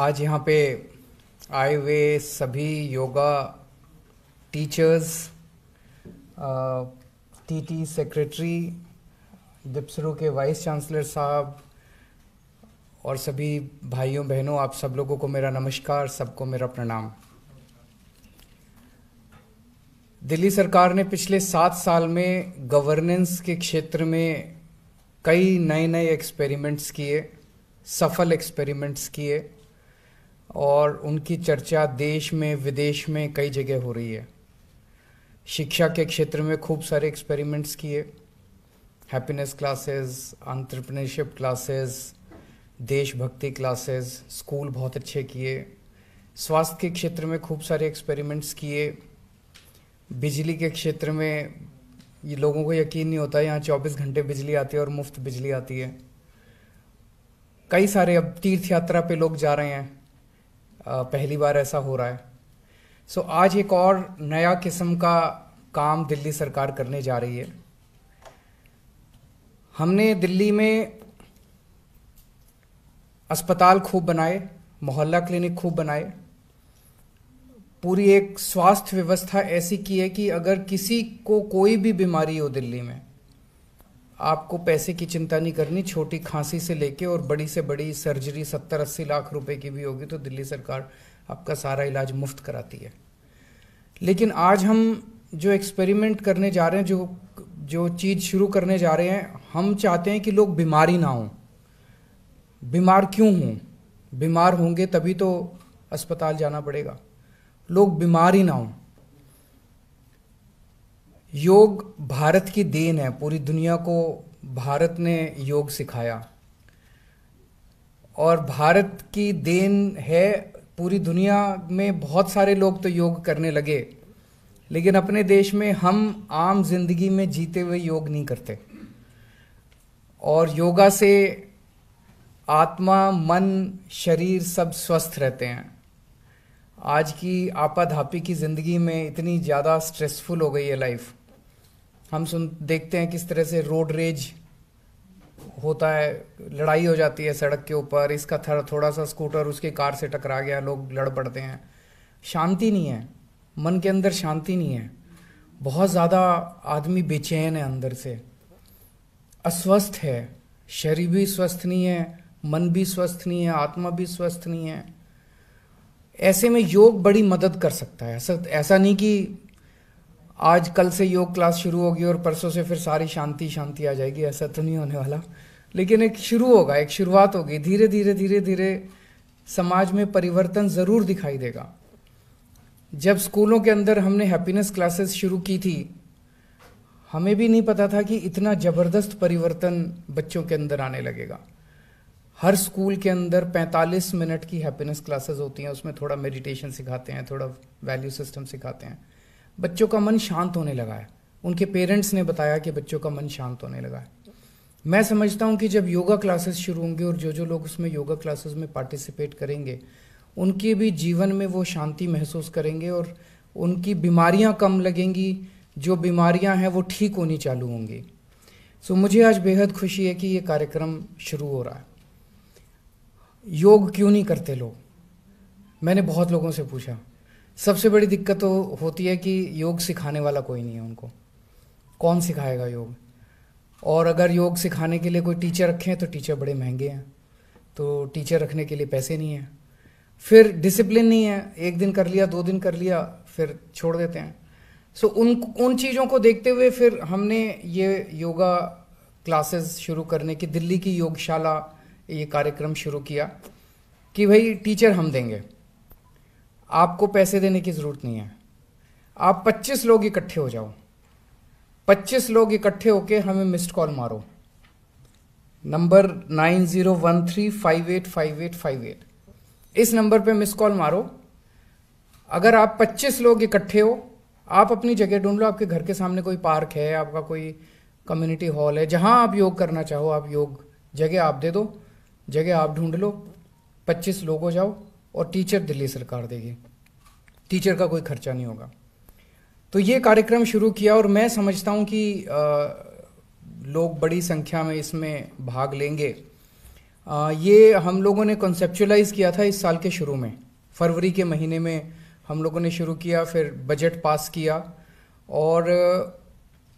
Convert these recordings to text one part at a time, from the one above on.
आज यहाँ पे आए हुए सभी योगा टीचर्स टीटी सेक्रेटरी दिपसरू के वाइस चांसलर साहब और सभी भाइयों बहनों आप सब लोगों को मेरा नमस्कार सबको मेरा प्रणाम दिल्ली सरकार ने पिछले सात साल में गवर्नेंस के क्षेत्र में कई नए नए एक्सपेरिमेंट्स किए सफल एक्सपेरिमेंट्स किए और उनकी चर्चा देश में विदेश में कई जगह हो रही है शिक्षा के क्षेत्र में खूब सारे एक्सपेरिमेंट्स किए हैप्पीनेस क्लासेस आंट्रप्रनरशिप क्लासेस देशभक्ति क्लासेस स्कूल बहुत अच्छे किए स्वास्थ्य के क्षेत्र में खूब सारे एक्सपेरिमेंट्स किए बिजली के क्षेत्र में ये लोगों को यकीन नहीं होता यहाँ 24 घंटे बिजली आती है और मुफ्त बिजली आती है कई सारे अब तीर्थ यात्रा पे लोग जा रहे हैं पहली बार ऐसा हो रहा है सो so, आज एक और नया किस्म का काम दिल्ली सरकार करने जा रही है हमने दिल्ली में अस्पताल खूब बनाए मोहल्ला क्लिनिक खूब बनाए पूरी एक स्वास्थ्य व्यवस्था ऐसी की है कि अगर किसी को कोई भी बीमारी हो दिल्ली में आपको पैसे की चिंता नहीं करनी छोटी खांसी से लेके और बड़ी से बड़ी सर्जरी सत्तर अस्सी लाख रुपए की भी होगी तो दिल्ली सरकार आपका सारा इलाज मुफ्त कराती है लेकिन आज हम जो एक्सपेरिमेंट करने जा रहे हैं जो जो चीज़ शुरू करने जा रहे हैं हम चाहते हैं कि लोग बीमारी ना हों बीमार क्यों हों बीमार होंगे तभी तो अस्पताल जाना पड़ेगा लोग बीमार ही ना हों योग भारत की देन है पूरी दुनिया को भारत ने योग सिखाया और भारत की देन है पूरी दुनिया में बहुत सारे लोग तो योग करने लगे लेकिन अपने देश में हम आम जिंदगी में जीते हुए योग नहीं करते और योगा से आत्मा मन शरीर सब स्वस्थ रहते हैं आज की आपाधापी की ज़िंदगी में इतनी ज़्यादा स्ट्रेसफुल हो गई है लाइफ हम सुन देखते हैं किस तरह से रोड रेज होता है लड़ाई हो जाती है सड़क के ऊपर इसका थर थोड़ा सा स्कूटर उसके कार से टकरा गया लोग लड़ पड़ते हैं शांति नहीं है मन के अंदर शांति नहीं है बहुत ज़्यादा आदमी बेचैन है अंदर से अस्वस्थ है शरीर भी स्वस्थ नहीं है मन भी स्वस्थ नहीं है आत्मा भी स्वस्थ नहीं है ऐसे में योग बड़ी मदद कर सकता है ऐसा ऐसा नहीं कि आज कल से योग क्लास शुरू होगी और परसों से फिर सारी शांति शांति आ जाएगी ऐसा तो नहीं होने वाला लेकिन एक शुरू होगा एक शुरुआत होगी धीरे धीरे धीरे धीरे समाज में परिवर्तन ज़रूर दिखाई देगा जब स्कूलों के अंदर हमने हैप्पीनेस क्लासेस शुरू की थी हमें भी नहीं पता था कि इतना ज़बरदस्त परिवर्तन बच्चों के अंदर आने लगेगा हर स्कूल के अंदर 45 मिनट की हैप्पीनेस क्लासेस होती हैं उसमें थोड़ा मेडिटेशन सिखाते हैं थोड़ा वैल्यू सिस्टम सिखाते हैं बच्चों का मन शांत होने लगा है उनके पेरेंट्स ने बताया कि बच्चों का मन शांत होने लगा है मैं समझता हूँ कि जब योगा क्लासेस शुरू होंगे और जो जो लोग उसमें योगा क्लासेस में पार्टिसिपेट करेंगे उनके भी जीवन में वो शांति महसूस करेंगे और उनकी बीमारियाँ कम लगेंगी जो बीमारियाँ हैं वो ठीक होनी चालू होंगी सो मुझे आज बेहद खुशी है कि ये कार्यक्रम शुरू हो रहा है योग क्यों नहीं करते लोग मैंने बहुत लोगों से पूछा सबसे बड़ी दिक्कत तो होती है कि योग सिखाने वाला कोई नहीं है उनको कौन सिखाएगा योग और अगर योग सिखाने के लिए कोई टीचर रखें तो टीचर बड़े महंगे हैं तो टीचर रखने के लिए पैसे नहीं हैं फिर डिसिप्लिन नहीं है एक दिन कर लिया दो दिन कर लिया फिर छोड़ देते हैं सो उन उन चीज़ों को देखते हुए फिर हमने ये योगा क्लासेस शुरू करने की दिल्ली की योगशाला ये कार्यक्रम शुरू किया कि भाई टीचर हम देंगे आपको पैसे देने की ज़रूरत नहीं है आप 25 लोग इकट्ठे हो जाओ 25 लोग इकट्ठे होके हमें मिस्ड कॉल मारो number nine zero one three five eight five eight five eight इस नंबर पे मिस कॉल मारो अगर आप 25 लोग इकट्ठे हो आप अपनी जगह ढूंढ लो आपके घर के सामने कोई पार्क है आपका कोई कम्युनिटी हॉल है जहां आप योग करना चाहो आप योग जगह आप दे दो जगह आप ढूंढ लो 25 लोग हो जाओ और टीचर दिल्ली सरकार देगी टीचर का कोई खर्चा नहीं होगा तो ये कार्यक्रम शुरू किया और मैं समझता हूँ कि लोग बड़ी संख्या में इसमें भाग लेंगे आ, ये हम लोगों ने कॉन्सेप्चुलाइज किया था इस साल के शुरू में फरवरी के महीने में हम लोगों ने शुरू किया फिर बजट पास किया और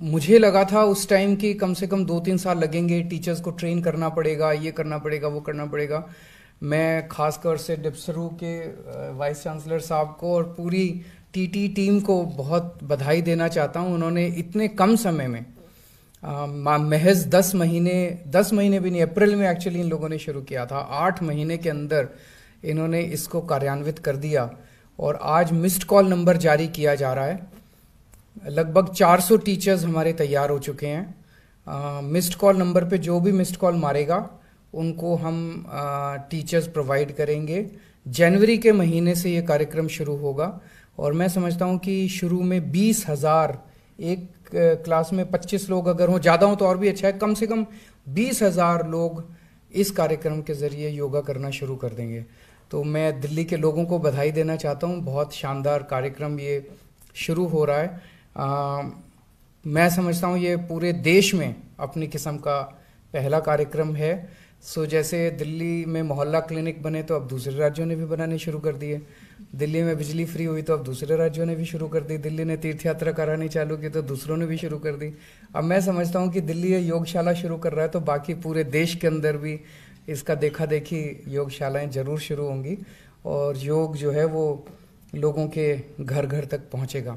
मुझे लगा था उस टाइम कि कम से कम दो तीन साल लगेंगे टीचर्स को ट्रेन करना पड़ेगा ये करना पड़ेगा वो करना पड़ेगा मैं खासकर से डिप्सरू के वाइस चांसलर साहब को और पूरी टीटी टीम को बहुत बधाई देना चाहता हूं उन्होंने इतने कम समय में महज दस महीने दस महीने भी नहीं अप्रैल में एक्चुअली इन लोगों ने शुरू किया था आठ महीने के अंदर इन्होंने इसको कार्यान्वित कर दिया और आज मिस्ड कॉल नंबर जारी किया जा रहा है लगभग 400 टीचर्स हमारे तैयार हो चुके हैं मिस्ड कॉल नंबर पे जो भी मिस्ड कॉल मारेगा उनको हम टीचर्स प्रोवाइड करेंगे जनवरी के महीने से ये कार्यक्रम शुरू होगा और मैं समझता हूँ कि शुरू में बीस हज़ार एक क्लास में पच्चीस लोग अगर हों ज़्यादा हों तो और भी अच्छा है कम से कम बीस हज़ार लोग इस कार्यक्रम के ज़रिए योगा करना शुरू कर देंगे तो मैं दिल्ली के लोगों को बधाई देना चाहता हूँ बहुत शानदार कार्यक्रम ये शुरू हो रहा है आ, मैं समझता हूँ ये पूरे देश में अपनी किस्म का पहला कार्यक्रम है सो so, जैसे दिल्ली में मोहल्ला क्लिनिक बने तो अब दूसरे राज्यों ने भी बनाने शुरू कर दिए दिल्ली में बिजली फ्री हुई तो अब दूसरे राज्यों ने भी शुरू कर दी दिल्ली ने तीर्थ यात्रा करानी चालू की तो दूसरों ने भी शुरू कर दी अब मैं समझता हूँ कि दिल्ली ये योगशाला शुरू कर रहा है तो बाकी पूरे देश के अंदर भी इसका देखा देखी योगशालाएँ ज़रूर शुरू होंगी और योग जो है वो लोगों के घर घर तक पहुँचेगा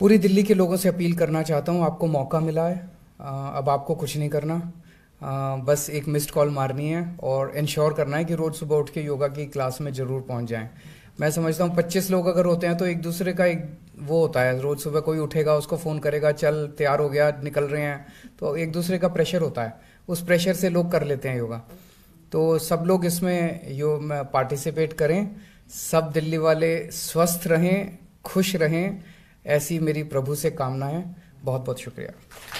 पूरी दिल्ली के लोगों से अपील करना चाहता हूँ आपको मौका मिला है अब आपको कुछ नहीं करना बस एक मिस्ड कॉल मारनी है और इंश्योर करना है कि रोज़ सुबह उठ के योगा की क्लास में ज़रूर पहुंच जाए मैं समझता हूँ पच्चीस लोग अगर होते हैं तो एक दूसरे का एक वो होता है रोज़ सुबह कोई उठेगा उसको फ़ोन करेगा चल तैयार हो गया निकल रहे हैं तो एक दूसरे का प्रेशर होता है उस प्रेशर से लोग कर लेते हैं योगा तो सब लोग इसमें यो पार्टिसिपेट करें सब दिल्ली वाले स्वस्थ रहें खुश रहें ऐसी मेरी प्रभु से कामना है बहुत बहुत शुक्रिया